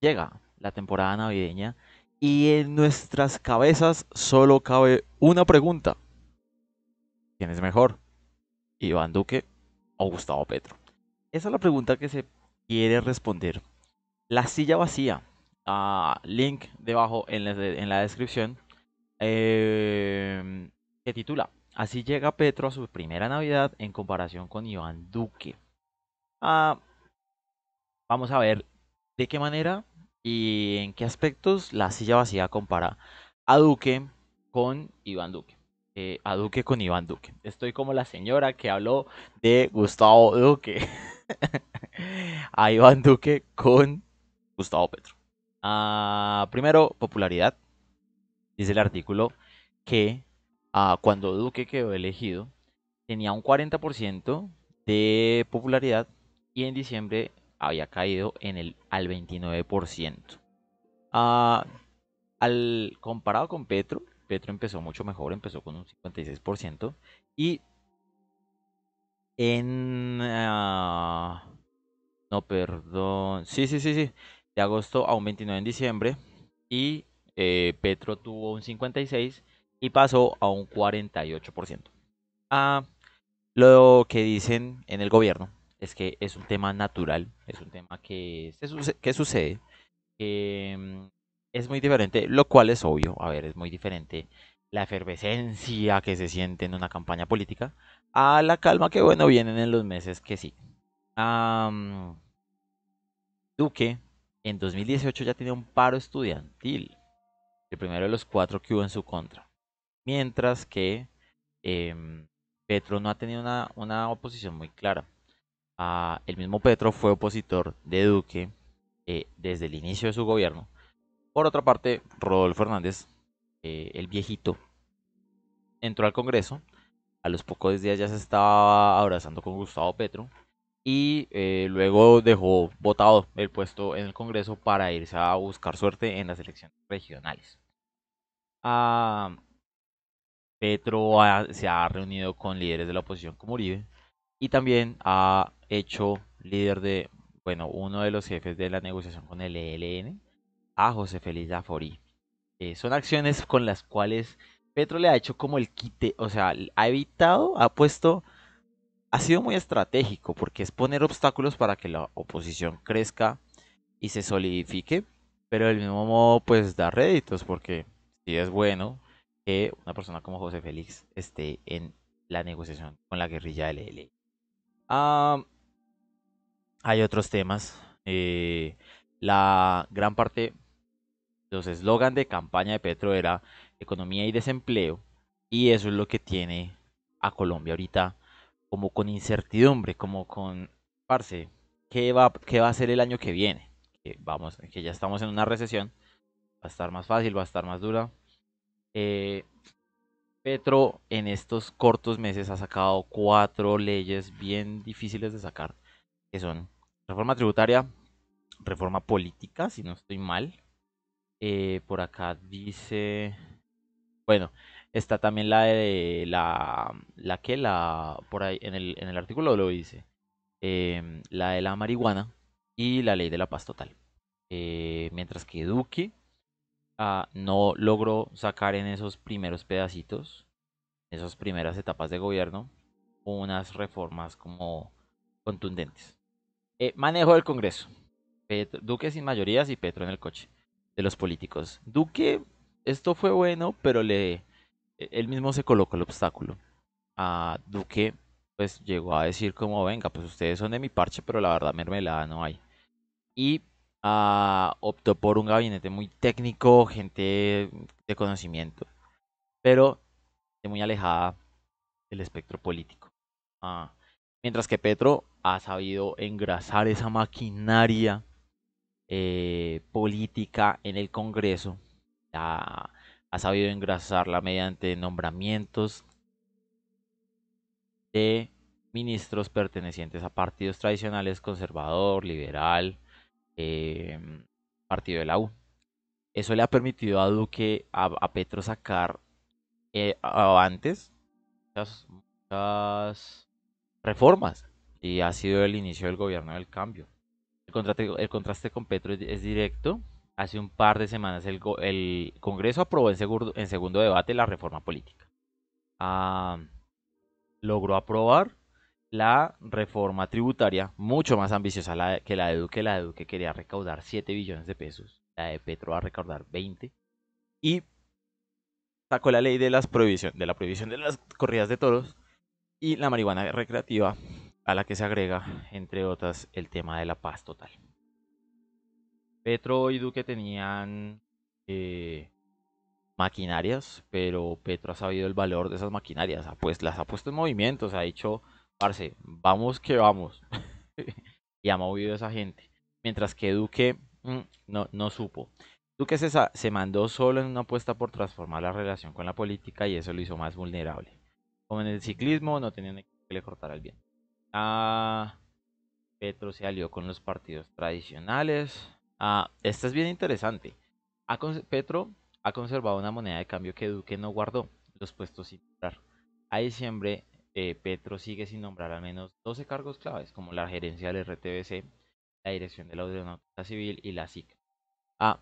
llega la temporada navideña y en nuestras cabezas solo cabe una pregunta. ¿Quién es mejor? ¿Iván Duque o Gustavo Petro? Esa es la pregunta que se quiere responder. La silla vacía. Ah, link debajo en la, descripción. que em, titula Así llega Petro a su primera Navidad en comparación con Iván Duque. Ah, vamos a ver de qué manera y en qué aspectos la silla vacía compara a Duque con Iván Duque. Eh, a Duque con Iván Duque. Estoy como la señora que habló de Gustavo Duque. a Iván Duque con Gustavo Petro. Ah, primero, popularidad. Dice el artículo que ah, cuando Duque quedó elegido tenía un 40% de popularidad y en diciembre había caído en el, al 29%. Ah, al, comparado con Petro, Petro empezó mucho mejor, empezó con un 56%. Y en... Ah, no, perdón. Sí, sí, sí, sí. De agosto a un 29 en diciembre. Y eh, Petro tuvo un 56 y pasó a un 48%. Ah, lo que dicen en el gobierno es que es un tema natural, es un tema que, que sucede, mm, es muy diferente, lo cual es obvio, a ver, es muy diferente la efervescencia que se siente en una campaña política a la calma que, bueno, vienen en los meses que sí. Duque en 2018 ya tenía un paro estudiantil, el primero de los cuatro que hubo en su contra, mientras que em, Petro no ha tenido una oposición muy clara el mismo Petro fue opositor de Duque eh, desde el inicio de su gobierno. Por otra parte, Rodolfo Hernández, eh, el viejito, entró al Congreso. A los pocos días ya se estaba abrazando con Gustavo Petro. Y eh, luego dejó votado el puesto en el Congreso para irse a buscar suerte en las elecciones regionales. Ah, Petro se ha reunido con líderes de la oposición como Uribe y también a hecho líder de, bueno, uno de los jefes de la negociación con el ELN, a José Félix Laforí. Eh, son acciones con las cuales Petro le ha hecho como el quite, o sea, ha evitado, ha puesto, ha sido muy estratégico, porque es poner obstáculos para que la oposición crezca y se solidifique, pero del mismo modo, pues da réditos, porque sí es bueno que una persona como José Félix esté en la negociación con la guerrilla del ELN. Ah, hay otros temas. Eh, la gran parte, los eslogan de campaña de Petro era economía y desempleo. Y eso es lo que tiene a Colombia ahorita como con incertidumbre, como con, parce, ¿qué va, qué va a ser el año que viene? Que, vamos, que ya estamos en una recesión, va a estar más fácil, va a estar más dura. Eh, Petro en estos cortos meses ha sacado cuatro leyes bien difíciles de sacar, que son reforma tributaria, reforma política, si no estoy mal. Eh, por acá dice. Bueno, está también la de la, la que la por ahí en el, en el artículo lo dice. Em, la de la marihuana y la ley de la paz total. Eh, mientras que Duque ah, no logró sacar en esos primeros pedacitos, en esas primeras etapas de gobierno, unas reformas como contundentes. Eh, manejo del Congreso. Duque sin mayorías y Petro en el coche de los políticos. Duque, esto fue bueno, pero le e, él mismo se colocó el obstáculo. A Duque, pues llegó a decir como, venga, pues ustedes son de mi parche, pero la verdad mermelada no hay. Y ah, optó por un gabinete muy técnico, gente de conocimiento, pero de muy alejada del espectro político. Ah, Mientras que Petro ha sabido engrasar esa maquinaria eh, política en el Congreso, ha, ha sabido engrasarla mediante nombramientos de ministros pertenecientes a partidos tradicionales, conservador, liberal, eh, partido de la U. Eso le ha permitido a Duque, a, a Petro sacar eh, antes muchas reformas y ha sido el inicio del gobierno del cambio. El, contraste, con Petro es, directo. Hace un par de semanas el, Congreso aprobó en, segundo debate la reforma política. Ah, logró aprobar la reforma tributaria, mucho más ambiciosa que la de Duque. La de Duque quería recaudar 7 billones de pesos, la de Petro va a recaudar 20. Y sacó la ley de, las prohibición, de la prohibición de las corridas de toros, y la marihuana recreativa a la que se agrega, entre otras, el tema de la paz total. Petro y Duque tenían eh, maquinarias, pero Petro ha sabido el valor de esas maquinarias, pues las ha puesto en movimiento, se ha dicho, parce, vamos que vamos, y ha movido a esa gente, mientras que Duque mm, no, no supo. Duque se, se mandó solo en una apuesta por transformar la relación con la política y eso lo hizo más vulnerable. Como en el ciclismo, no tenían que le cortar al bien. Ah, Petro se alió con los partidos tradicionales. Ah, esta es bien interesante. Petro ha conservado una moneda de cambio que Duque no guardó, los puestos sin nombrar. A diciembre, eh, Petro sigue sin nombrar al menos 12 cargos claves, como la gerencia del RTBC, la dirección de la audiencia Civil y la SIC. Ah,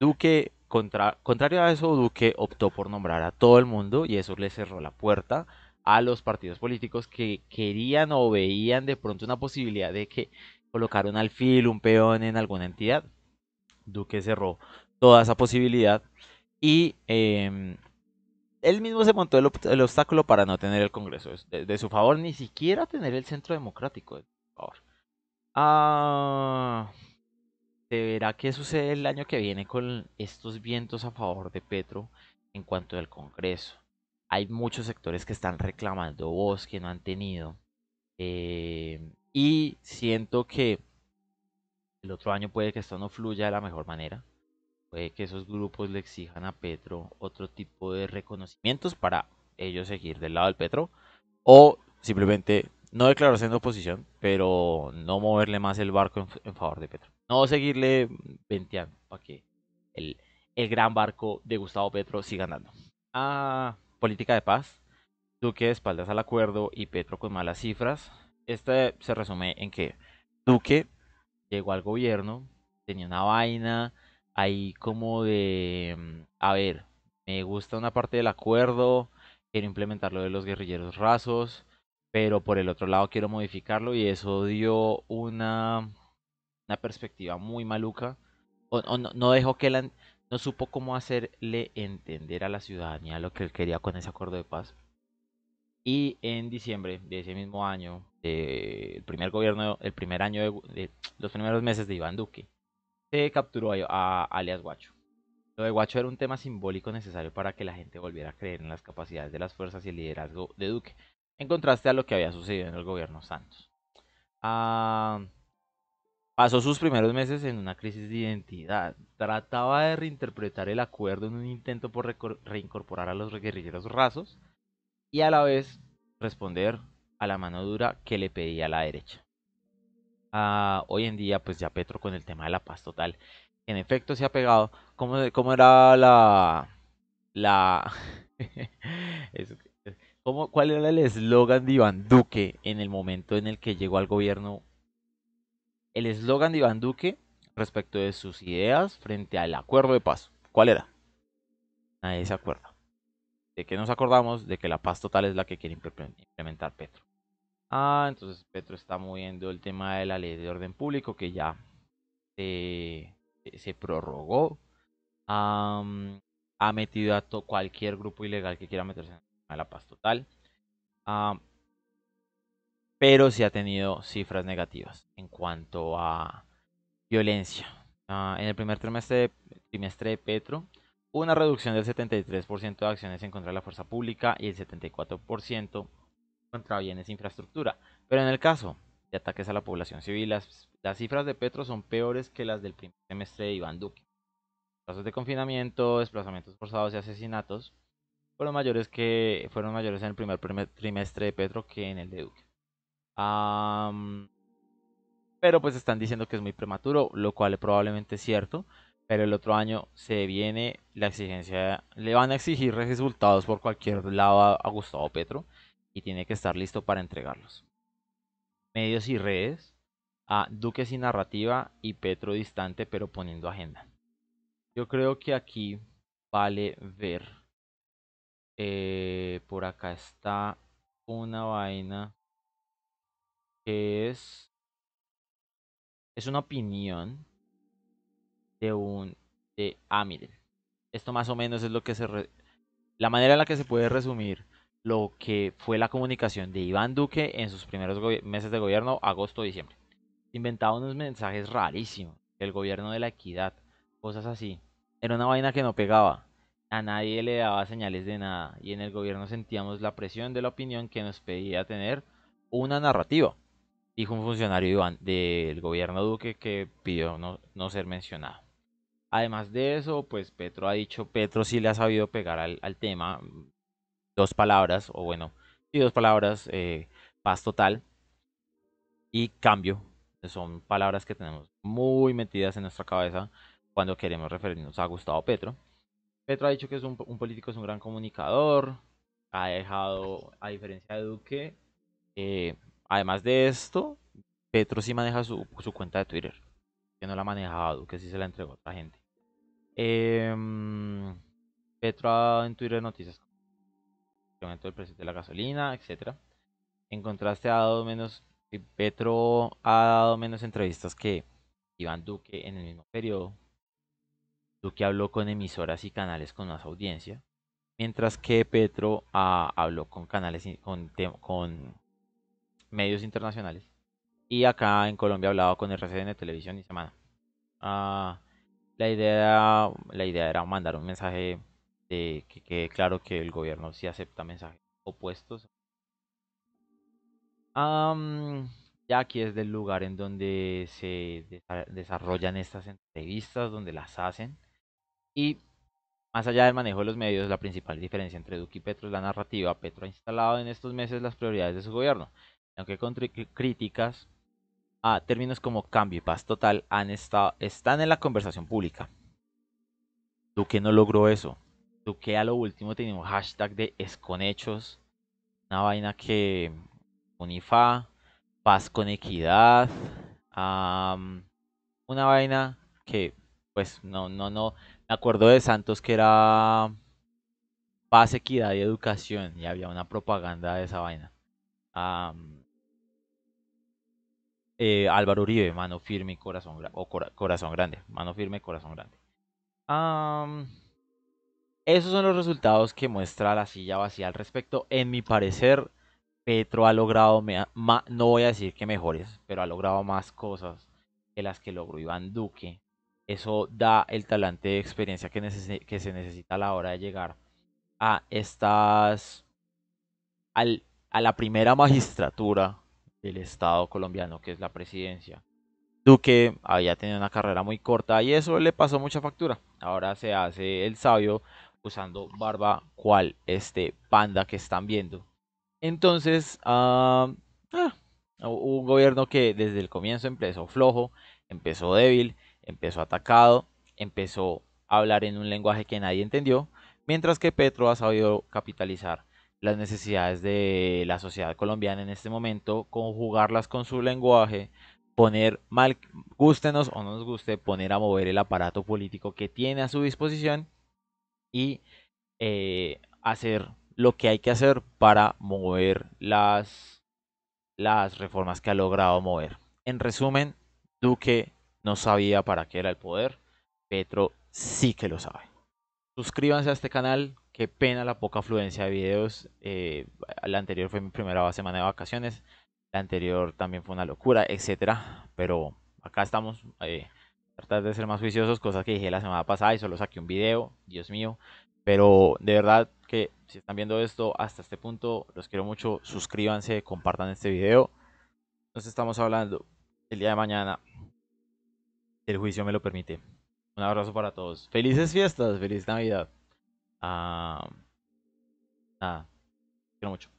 Duque, contrario a eso, Duque optó por nombrar a todo el mundo y eso le cerró la puerta a los partidos políticos que querían o veían de pronto una posibilidad de que colocar un alfil, un peón en alguna entidad. Duque cerró toda esa posibilidad y em, él mismo se montó el, obstáculo para no tener el Congreso. De, su favor, ni siquiera tener el centro democrático. De su favor. Ah se verá qué sucede el año que viene con estos vientos a favor de Petro en cuanto al Congreso. Hay muchos sectores que están reclamando voz que no han tenido. Eh, y siento que el otro año puede que esto no fluya de la mejor manera. Puede que esos grupos le exijan a Petro otro tipo de reconocimientos para ellos seguir del lado del Petro. O simplemente no declaración de oposición, pero no moverle más el barco en, favor de Petro. No seguirle venteando para que el, el, gran barco de Gustavo Petro siga andando. Ah, política de paz. Duque de espaldas al acuerdo y Petro con malas cifras. Este se resume en que Duque llegó al gobierno, tenía una vaina ahí como de, mm, a ver, me gusta una parte del acuerdo, quiero implementar lo de los guerrilleros rasos, pero por el otro lado quiero modificarlo y eso dio una, una perspectiva muy maluca. no, dejó que no supo cómo hacerle entender a la ciudadanía lo que él quería con ese acuerdo de paz. Y en diciembre de ese mismo año, eh, el primer gobierno, el primer año de, los primeros meses de Iván Duque, se capturó a, alias Guacho. Lo de Guacho era un tema simbólico necesario para que la gente volviera a creer en las capacidades de las fuerzas y el liderazgo de Duque en contraste a lo que había sucedido en el gobierno Santos. Ah, pasó sus primeros meses en una crisis de identidad. Trataba de reinterpretar el acuerdo en un intento por reincorporar a los guerrilleros rasos y a la vez responder a la mano dura que le pedía la derecha. Ah, hoy en día, pues ya Petro con el tema de la paz total, en efecto se ha pegado. ¿Cómo, cómo era la... la... ¿Cuál era el eslogan de Iván Duque en el momento en el que llegó al gobierno? El eslogan de Iván Duque respecto de sus ideas frente al acuerdo de paz. ¿Cuál era? Nadie se acuerda. ¿De qué nos acordamos? De que la paz total es la que quiere implementar Petro. Ah, entonces Petro está moviendo el tema de la ley de orden público que ya se, prorrogó. ha metido a cualquier grupo ilegal que quiera meterse en a la paz total. pero sí ha tenido cifras negativas en cuanto a violencia. Ah, en el primer trimestre, trimestre de Petro una reducción del 73% de acciones en contra de la fuerza pública y el 74% contra bienes e infraestructura. Pero en el caso de ataques a la población civil, las, las cifras de Petro son peores que las del primer trimestre de Iván Duque. Casos de confinamiento, desplazamientos forzados y asesinatos fueron mayores que fueron mayores en el primer trimestre de Petro que en el de Duque. pero pues están diciendo que es muy prematuro, lo cual es probablemente es cierto. Pero el otro año se viene la exigencia, le van a exigir resultados por cualquier lado a Gustavo Petro y tiene que estar listo para entregarlos. Medios y redes, a Duque sin narrativa y Petro distante pero poniendo agenda. Yo creo que aquí vale ver eh, por acá está una vaina que es es una opinión de un de Amir ah, esto más o menos es lo que se la manera en la que se puede resumir lo que fue la comunicación de Iván Duque en sus primeros meses de gobierno agosto diciembre inventaba unos mensajes rarísimos el gobierno de la equidad cosas así era una vaina que no pegaba a nadie le daba señales de nada y en el gobierno sentíamos la presión de la opinión que nos pedía tener una narrativa, dijo un funcionario del gobierno Duque que pidió no, ser mencionado. Además de eso, pues Petro ha dicho, Petro sí le ha sabido pegar al, tema dos palabras, o bueno, sí dos palabras, eh, paz total y cambio. Son palabras que tenemos muy metidas en nuestra cabeza cuando queremos referirnos a Gustavo Petro. Petro ha dicho que es un, político es un gran comunicador, ha dejado, a diferencia de Duque, eh, además de esto, Petro sí maneja su, cuenta de Twitter, que no la manejado, Duque, sí se la entregó a otra gente. Em, Petro ha en Twitter noticias aumento del precio de la gasolina, etcétera. En contraste ha dado menos, eh, Petro ha dado menos entrevistas que Iván Duque en el mismo periodo que habló con emisoras y canales con más audiencia, mientras que Petro ah, habló con canales con, medios internacionales. Y acá en Colombia hablaba con RCN Televisión y Semana. Ah, la, idea, la idea era mandar un mensaje de que quede claro que el gobierno sí acepta mensajes opuestos. ya aquí es del lugar en donde se desarrollan estas entrevistas, donde las hacen. Y más allá del manejo de los medios, la principal diferencia entre Duque y Petro es la narrativa. Petro ha instalado en estos meses las prioridades de su gobierno, aunque con críticas a términos como cambio y paz total han estado, están en la conversación pública. Duque no logró eso. Duque a lo último tenía un hashtag de esconechos, una vaina que unifa, paz con equidad, una vaina que pues no, no, no, me acuerdo de Santos que era paz, equidad y educación. Y había una propaganda de esa vaina. Eh, Álvaro Uribe, mano firme y corazón, o corazón grande. Mano firme corazón grande. esos son los resultados que muestra la silla vacía al respecto. En mi parecer, Petro ha logrado, no voy a decir que mejores, pero ha logrado más cosas que las que logró Iván Duque eso da el talante de experiencia que, se necesita a la hora de llegar a estas, a la primera magistratura del Estado colombiano, que es la presidencia. Duque había tenido una carrera muy corta y eso le pasó mucha factura. Ahora se hace el sabio usando barba cual este panda que están viendo. Entonces, ah, ah, un gobierno que desde el comienzo empezó flojo, empezó débil empezó atacado, empezó a hablar en un lenguaje que nadie entendió, mientras que Petro ha sabido capitalizar las necesidades de la sociedad colombiana en este momento, conjugarlas con su lenguaje, poner mal, o no nos guste, poner a mover el aparato político que tiene a su disposición y eh, hacer lo que hay que hacer para mover las, las reformas que ha logrado mover. En resumen, Duque no sabía para qué era el poder. Petro sí que lo sabe. Suscríbanse a este canal. Qué pena la poca afluencia de videos. Eh, la anterior fue mi primera semana de vacaciones. La anterior también fue una locura, etc. Pero acá estamos. Eh, tratar de ser más juiciosos, cosas que dije la semana pasada y solo saqué un video, Dios mío. Pero de verdad que si están viendo esto hasta este punto, los quiero mucho. Suscríbanse, compartan este video. Nos estamos hablando el día de mañana el juicio me lo permite. Un abrazo para todos. Felices fiestas, feliz Navidad. Ah, nada, quiero mucho.